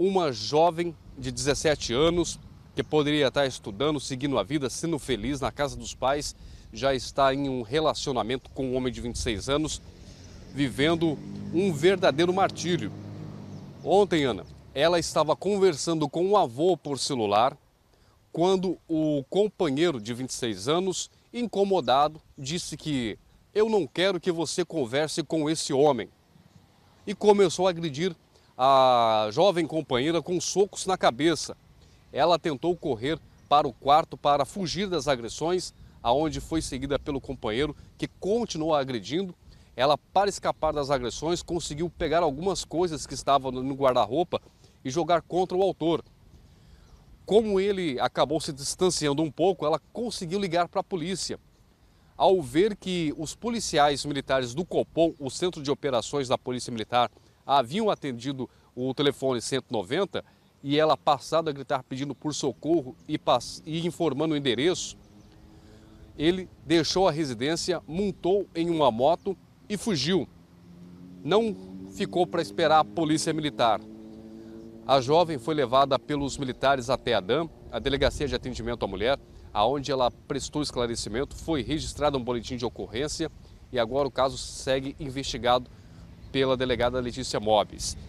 uma jovem de 17 anos que poderia estar estudando, seguindo a vida, sendo feliz na casa dos pais, já está em um relacionamento com um homem de 26 anos, vivendo um verdadeiro martírio. Ontem, Ana, ela estava conversando com o um avô por celular quando o companheiro de 26 anos, incomodado, disse que eu não quero que você converse com esse homem. E começou a agredir a jovem companheira com socos na cabeça. Ela tentou correr para o quarto para fugir das agressões, aonde foi seguida pelo companheiro que continuou agredindo. Ela, para escapar das agressões, conseguiu pegar algumas coisas que estavam no guarda-roupa e jogar contra o autor. Como ele acabou se distanciando um pouco, ela conseguiu ligar para a polícia. Ao ver que os policiais militares do Copom, o Centro de Operações da Polícia Militar, haviam atendido o telefone 190 e ela passada a gritar pedindo por socorro e, e informando o endereço, ele deixou a residência, montou em uma moto e fugiu. Não ficou para esperar a polícia militar. A jovem foi levada pelos militares até a DAM, a Delegacia de Atendimento à Mulher, aonde ela prestou esclarecimento, foi registrado um boletim de ocorrência e agora o caso segue investigado pela delegada Letícia Mobis.